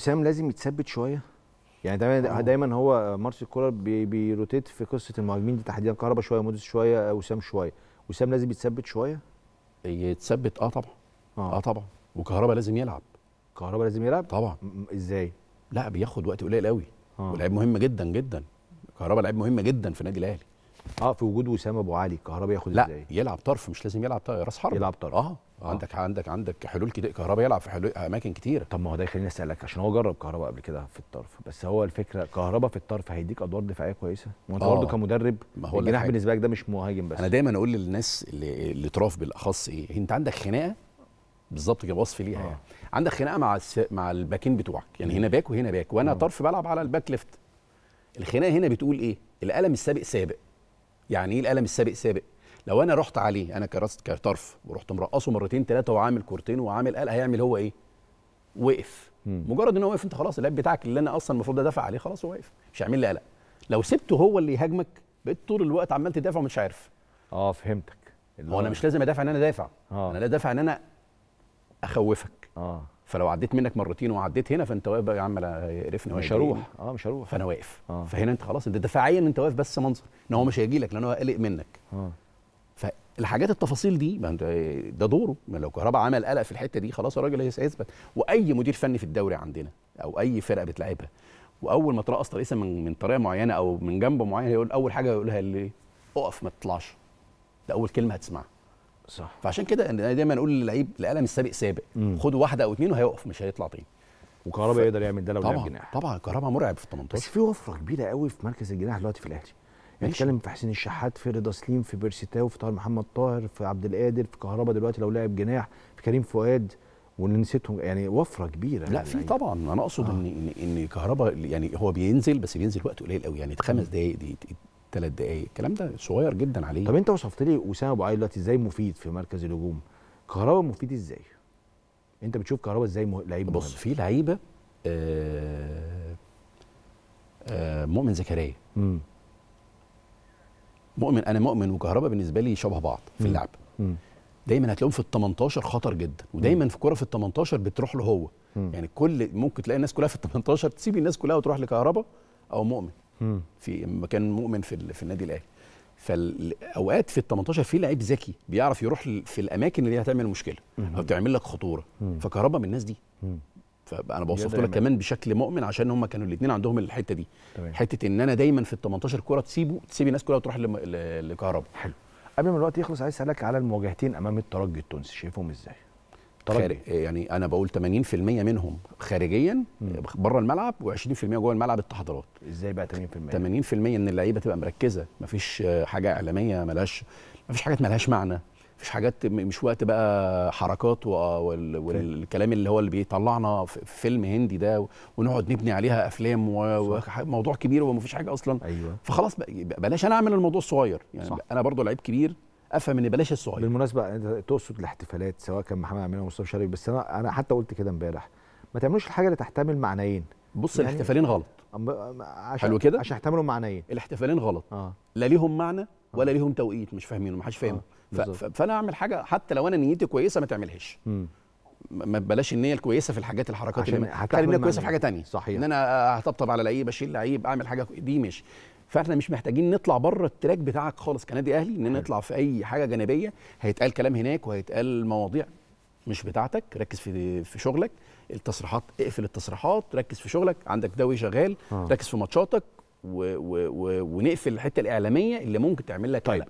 وسام لازم يتثبت شويه يعني دايما أوه. دايما هو مارسيل كولر بيروتيت في قصه المهاجمين دي تحديدا كهربا شويه موديس شويه آه، وسام شويه وسام لازم يتثبت شويه يتثبت اه طبعا اه, آه طبعا وكهربا لازم يلعب كهربا لازم يلعب طبعا ازاي لا بياخد وقت قليل قوي آه. مهم جدا جدا كهربا لعيب مهم جدا في النادي الاهلي اه في وجود وسام ابو علي الكهرباء ياخد لا ازاي؟ يلعب طرف مش لازم يلعب راس حرب يلعب طرف اه،, اه عندك عندك عندك حلول كده كهربا يلعب في حلول اماكن كتير طب ما هو ده يخليني اسالك عشان هو جرب كهربا قبل كده في الطرف بس هو الفكره كهربا في الطرف هيديك ادوار دفاعيه كويسه وانت برضه آه. كمدرب ما هو الجناح بالنسبه لك ده مش مهاجم بس انا دايما اقول للناس اللي, اللي طرف بالاخص ايه انت عندك خناقه بالظبط كده وصف ليها آه. يعني. عندك خناقه مع الس... مع الباكين بتوعك يعني هنا باك وهنا باك وانا أوه. طرف بلعب على الباك ليفت الخناقه هنا بتقول ايه القلم السابق سابق يعني ايه القلم السابق سابق لو انا رحت عليه انا كراس كطرف ورحت مرقصه مرتين ثلاثه وعامل كورتين وعامل قلق هيعمل هو ايه وقف مجرد ان هو وقف انت خلاص اللعب بتاعك اللي انا اصلا المفروض ادافع عليه خلاص هو واقف مش هيعمل لي قلق لو سبته هو اللي يهاجمك بقيت طول الوقت عمال تدافع ومش عارف اه فهمتك هو انا مش لازم ادافع ان انا دافع آه. انا لا دافع ان انا اخوفك اه فلو عديت منك مرتين وعديت هنا فانت واقف بقى يا عم قرفني مش هروح اه مش هروح فانا واقف آه. فهنا انت خلاص انت دفاعيا انت واقف بس منظر ان هو مش هيجي لك لان هو قلق منك آه. فالحاجات التفاصيل دي ما ده دوره ما لو كهربا عمل قلق في الحته دي خلاص الراجل هيثبت واي مدير فني في الدوري عندنا او اي فرقه بتلعبها واول ما ترقص ترقيصه من من طريقه معينه او من جنب معين هيقول اول حاجه هيقولها اللي اقف ما تطلعش ده اول كلمه هتسمعها صح فعشان كده انا دايما اقول للعيب القلم السابق سابق خد واحده او اثنين وهيقف مش هيطلع تاني وكهربا ف... يقدر يعمل ده لو طبعا جناح طبعا كهربا مرعب في ال 18 بس في وفره كبيره قوي في مركز الجناح دلوقتي في الاهلي بنتكلم يعني في حسين الشحات في رضا سليم في بيرسيتاو في طاهر محمد طاهر في عبد القادر في كهربا دلوقتي لو لعب جناح في كريم فؤاد واللي نسيتهم يعني وفره كبيره لا يعني في طبعا انا اقصد آه. ان ان كهربا يعني هو بينزل بس بينزل وقت قليل قوي يعني خمس دقائق دي ثلاث دقائق الكلام ده صغير جدا عليه طب انت وصفت لي اسامه ابو علي دلوقتي ازاي مفيد في مركز الهجوم كهربا مفيد ازاي انت بتشوف كهربا ازاي مه... لعيب بص في لعيبه آه... آه... مؤمن زكريا مؤمن انا مؤمن وكهربا بالنسبه لي شبه بعض في اللعب دايما هتلاقيهم في ال 18 خطر جدا ودايما في كوره في ال 18 بتروح له هو يعني كل ممكن تلاقي الناس كلها في ال 18 تسيب الناس كلها وتروح لكهربا او مؤمن في مكان مؤمن في في النادي الاهلي فاوقات في ال 18 في لعيب ذكي بيعرف يروح في الاماكن اللي هتعمل مشكله او تعمل لك خطوره فكهربا من الناس دي فانا بوصفت لك كمان بشكل مؤمن عشان هم كانوا الاثنين عندهم الحته دي طبعا. حته ان انا دايما في ال 18 كوره تسيبه تسيب الناس كلها وتروح لكهربا حلو قبل ما الوقت يخلص عايز اسالك على المواجهتين امام الترجي التونسي شايفهم ازاي خارج يعني انا بقول 80% منهم خارجيا بره الملعب و20% جوه الملعب التحضيرات ازاي بقى 80% 80% ان اللعيبه تبقى مركزه مفيش حاجه اعلاميه ملهاش مفيش حاجات ملهاش معنى مفيش حاجات مش وقت بقى حركات والكلام اللي هو اللي بيطلعنا في فيلم هندي ده ونقعد نبني عليها افلام وموضوع كبير ومفيش حاجه اصلا أيوة. فخلاص بلاش انا اعمل الموضوع صغير يعني صح. انا برضو لعيب كبير افهم ان بلاش الصغير بالمناسبه انت تقصد الاحتفالات سواء كان محمد او ومصطفى شريف بس انا انا حتى قلت كده امبارح ما تعملوش الحاجه اللي تحتمل معنيين بص يعني الاحتفالين غلط عشان حلو كده عشان يحتملوا معنيين الاحتفالين غلط آه. لا ليهم معنى آه. ولا آه. ليهم توقيت مش فاهمينه ما حدش فاهمه آه. فانا اعمل حاجه حتى لو انا نيتي كويسه ما تعملهاش ما بلاش النيه الكويسه في الحاجات الحركات اللي خلي النيه كويسه في حاجه تانية صحيح ان انا هطبطب على لعيب اشيل لعيب اعمل حاجه دي مش فاحنا مش محتاجين نطلع بره التراك بتاعك خالص كنادي اهلي ان نطلع في اي حاجه جانبيه هيتقال كلام هناك وهيتقال مواضيع مش بتاعتك ركز في في شغلك التصريحات اقفل التصريحات ركز في شغلك عندك دوي شغال آه. ركز في ماتشاتك و و و ونقفل الحته الاعلاميه اللي ممكن تعمل لك طيب.